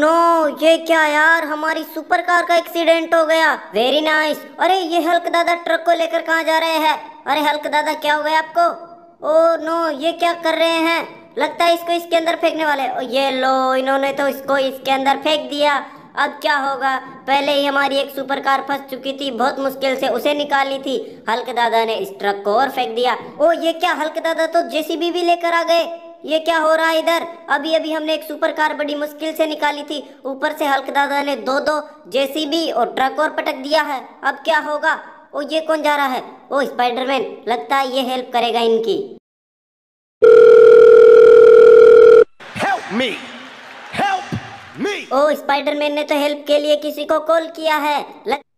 No ये क्या यार हमारी सुपर कार का एक्सीडेंट हो गया वेरी नाइस nice. अरे ये हल्क दादा ट्रक को लेकर कहाँ जा रहे हैं अरे हल्क दादा क्या हो गया आपको ओ oh, नो ये क्या कर रहे हैं लगता है इसको इसके अंदर फेंकने वाले ओ oh, ये लो इन्होंने तो इसको इसके अंदर फेंक दिया अब क्या होगा पहले ही हमारी एक सुपर कार फंस चुकी थी बहुत मुश्किल से उसे निकाली थी हल्क दादा ने इस ट्रक को और फेंक दिया ओ oh, ये क्या हल्क दादा तो जेसीबी भी लेकर आ गए ये क्या हो रहा है इधर अभी अभी हमने एक सुपर कार बड़ी मुश्किल से निकाली थी ऊपर से हल्क दादा ने दो दो जेसीबी और ट्रक और पटक दिया है अब क्या होगा ओ ये कौन जा रहा है ओ स्पाइडरमैन लगता है ये हेल्प करेगा इनकी ओ स्पाइडरमैन ने तो हेल्प के लिए किसी को कॉल किया है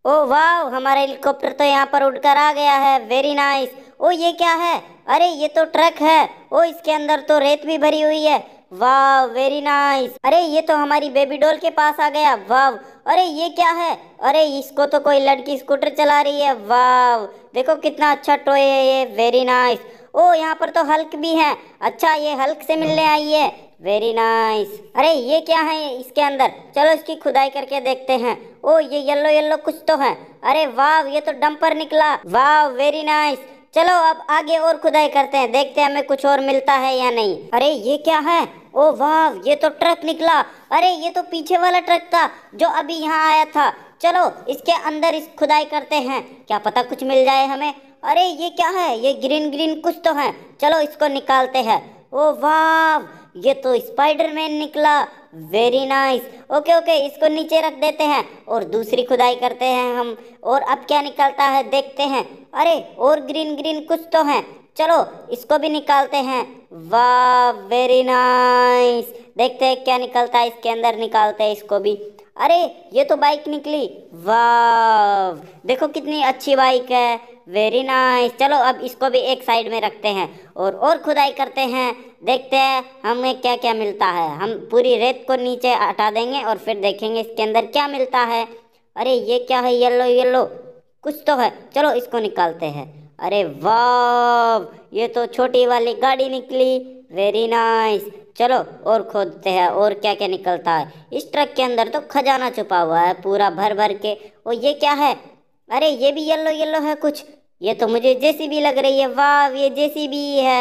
ओ वाह हमारा हेलीकॉप्टर तो यहाँ पर उड़कर आ गया है वेरी नाइस nice. ओ ये क्या है अरे ये तो ट्रक है ओ इसके अंदर तो रेत भी भरी हुई है वाह वेरी नाइस अरे ये तो हमारी बेबी डॉल के पास आ गया वाह अरे ये क्या है अरे इसको तो कोई लड़की स्कूटर चला रही है वाह देखो कितना अच्छा टॉय है ये वेरी नाइस ओ यहाँ पर तो हल्क भी है अच्छा ये हल्क से मिलने आई है वेरी नाइस अरे ये क्या है इसके अंदर चलो इसकी खुदाई करके देखते हैं ओ ये येलो येलो कुछ तो है अरे वाह ये तो डंपर निकला वाह वेरी नाइस चलो अब आगे और खुदाई करते हैं देखते हैं हमें कुछ और मिलता है या नहीं अरे ये क्या है ओ वाह ये तो ट्रक निकला अरे ये तो पीछे वाला ट्रक था जो अभी यहाँ आया था चलो इसके अंदर इस खुदाई करते हैं क्या पता कुछ मिल जाए हमें अरे ये क्या है ये ग्रीन ग्रीन कुछ तो है चलो इसको निकालते हैं ओ वाह ये तो स्पाइडरमैन निकला वेरी नाइस ओके ओके इसको नीचे रख देते हैं और दूसरी खुदाई करते हैं हम और अब क्या निकलता है देखते हैं अरे और ग्रीन ग्रीन कुछ तो है चलो इसको भी निकालते हैं वाह वेरी नाइस देखते हैं क्या निकलता है इसके अंदर निकालते हैं इसको भी अरे ये तो बाइक निकली वाह देखो कितनी अच्छी बाइक है वेरी नाइस चलो अब इसको भी एक साइड में रखते हैं और और खुदाई करते हैं देखते हैं हमें क्या क्या मिलता है हम पूरी रेत को नीचे हटा देंगे और फिर देखेंगे इसके अंदर क्या मिलता है अरे ये क्या है येलो येलो कुछ तो है चलो इसको निकालते हैं अरे वाह ये तो छोटी वाली गाड़ी निकली वेरी नाइस चलो और खोदते हैं और क्या क्या निकलता है इस ट्रक के अंदर तो खजाना छुपा हुआ है पूरा भर भर के और ये क्या है अरे ये भी येलो येलो है कुछ ये तो मुझे जेसीबी लग रही है वाह ये जेसीबी है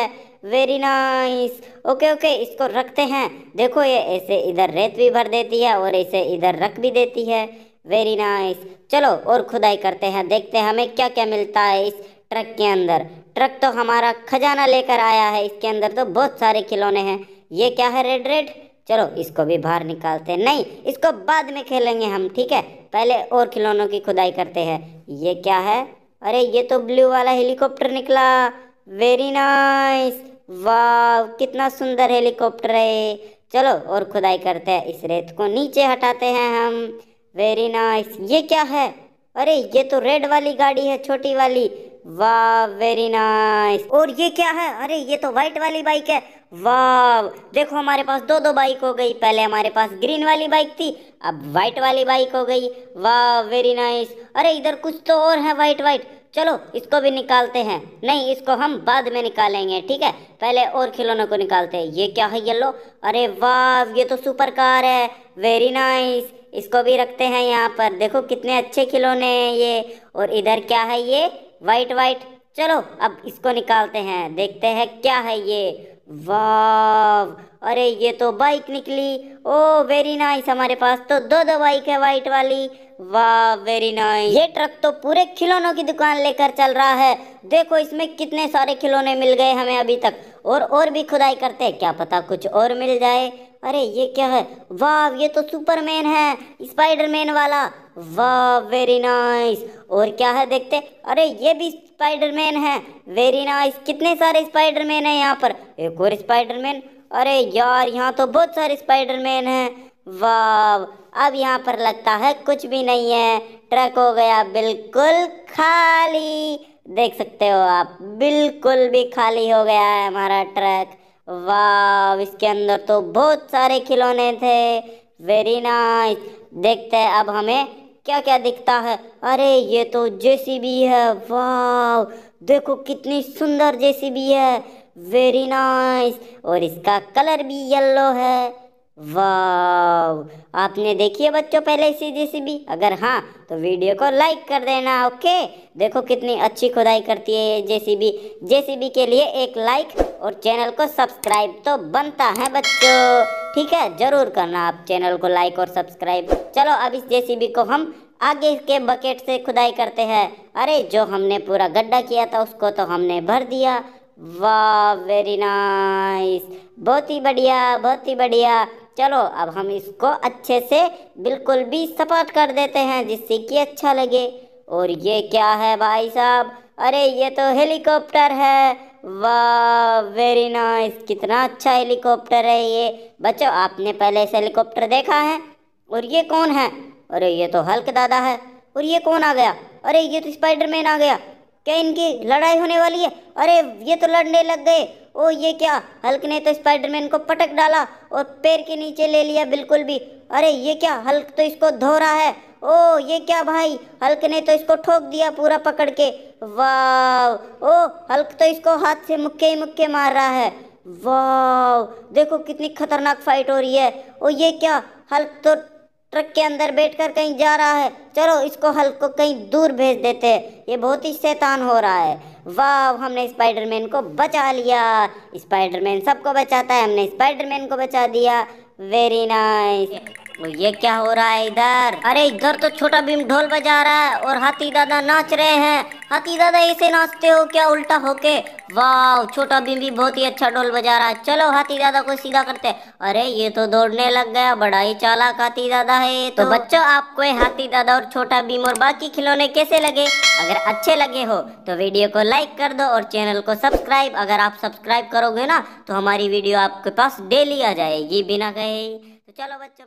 वेरी नाइस ओके ओके इसको रखते हैं देखो ये ऐसे इधर रेत भी भर देती है और ऐसे इधर रख भी देती है वेरी नाइस चलो और खुदाई करते हैं देखते हैं हमें क्या क्या मिलता है इस ट्रक के अंदर ट्रक तो हमारा खजाना लेकर आया है इसके अंदर तो बहुत सारे खिलौने हैं ये क्या है रेड रेड चलो इसको भी बाहर निकालते हैं नहीं इसको बाद में खेलेंगे हम ठीक है पहले और खिलौनों की खुदाई करते हैं ये क्या है अरे ये तो ब्लू वाला हेलीकॉप्टर निकला वेरी नाइस वाह कितना सुंदर हेलीकॉप्टर है चलो और खुदाई करते हैं इस रेत को नीचे हटाते हैं हम वेरी नाइस ये क्या है अरे ये तो रेड वाली गाड़ी है छोटी वाली वाह वेरी नाइस और ये क्या है अरे ये तो व्हाइट वाली बाइक है वाह देखो हमारे पास दो दो बाइक हो गई पहले हमारे पास ग्रीन वाली बाइक थी अब व्हाइट वाली बाइक हो गई वाह वेरी नाइस अरे इधर कुछ तो और है व्हाइट व्हाइट चलो इसको भी निकालते हैं नहीं इसको हम बाद में निकालेंगे ठीक है पहले और खिलौनों को निकालते हैं ये क्या है येलो अरे वाह ये तो सुपर कार है वेरी नाइस इसको भी रखते हैं यहाँ पर देखो कितने अच्छे खिलौने हैं ये और इधर क्या है ये वाइट वाइट चलो अब इसको निकालते हैं देखते हैं क्या है ये वाव अरे ये तो बाइक निकली ओ वेरी नाइस हमारे पास तो दो दो बाइक है वाइट वाली वाह वेरी नाइस ये ट्रक तो पूरे खिलौनों की दुकान लेकर चल रहा है देखो इसमें कितने सारे खिलौने मिल गए हमें अभी तक और और भी खुदाई करते हैं क्या पता कुछ और मिल जाए अरे ये क्या है वाह ये तो सुपरमैन है स्पाइडरमैन वाला वाह वेरी नाइस और क्या है देखते अरे ये भी स्पाइडरमैन है वेरी नाइस कितने सारे स्पाइडरमैन हैं यहाँ पर एक और स्पाइडरमैन अरे यार यहाँ तो बहुत सारे स्पाइडरमैन हैं वाह अब यहाँ पर लगता है कुछ भी नहीं है ट्रक हो गया बिल्कुल खाली देख सकते हो आप बिल्कुल भी खाली हो गया है हमारा ट्रक वाह इसके अंदर तो बहुत सारे खिलौने थे वेरी नाइस देखते हैं अब हमें क्या क्या दिखता है अरे ये तो जेसीबी है वाह देखो कितनी सुंदर जेसीबी है वेरी नाइस और इसका कलर भी येलो है वाह आपने देखी है बच्चों पहले इसी जैसी भी अगर हाँ तो वीडियो को लाइक कर देना ओके देखो कितनी अच्छी खुदाई करती है ये जेसीबी जेसीबी के लिए एक लाइक और चैनल को सब्सक्राइब तो बनता है बच्चों ठीक है जरूर करना आप चैनल को लाइक और सब्सक्राइब चलो अब इस जेसीबी को हम आगे के बकेट से खुदाई करते हैं अरे जो हमने पूरा गड्ढा किया था उसको तो हमने भर दिया वाह वेरी नाइस बहुत ही बढ़िया बहुत ही बढ़िया चलो अब हम इसको अच्छे से बिल्कुल भी सपाट कर देते हैं जिससे कि अच्छा लगे और ये क्या है भाई साहब अरे ये तो हेलीकॉप्टर है वाह वेरी नाइस कितना अच्छा हेलीकॉप्टर है ये बच्चों आपने पहले इस हेलीकॉप्टर देखा है और ये कौन है अरे ये तो हल्क दादा है और ये कौन आ गया अरे ये तो स्पाइडरमैन आ गया क्या इनकी लड़ाई होने वाली है अरे ये तो लड़ने लग गए ओ ये क्या हल्क ने तो स्पाइडरमैन को पटक डाला और पैर के नीचे ले लिया बिल्कुल भी अरे ये क्या हल्क तो इसको धो रहा है ओ ये क्या भाई हल्क ने तो इसको ठोक दिया पूरा पकड़ के वाह ओ हल्क तो इसको हाथ से मुक्के ही मुक्के मार रहा है वाह देखो कितनी खतरनाक फाइट हो रही है ओ ये क्या हल्क तो ट्रक के अंदर बैठकर कहीं जा रहा है चलो इसको हल्क को कहीं दूर भेज देते हैं ये बहुत ही शैतान हो रहा है वाह हमने स्पाइडरमैन को बचा लिया स्पाइडरमैन सबको बचाता है हमने स्पाइडरमैन को बचा दिया वेरी नाइस तो ये क्या हो रहा है इधर अरे इधर तो छोटा भीम ढोल बजा रहा है और हाथी दादा नाच रहे हैं हाथी दादा ऐसे नाचते हो क्या उल्टा होके वाह छोटा भीम भी बहुत ही अच्छा ढोल बजा रहा है चलो हाथी दादा को सीधा करते अरे ये तो दौड़ने लग गया बड़ा ही चालाक हाथी दादा है तो, तो बच्चों आपको हाथी दादा और छोटा भीम और बाकी खिलौने कैसे लगे अगर अच्छे लगे हो तो वीडियो को लाइक कर दो और चैनल को सब्सक्राइब अगर आप सब्सक्राइब करोगे ना तो हमारी वीडियो आपके पास डेली आ जाएगी बिना कहे तो चलो बच्चों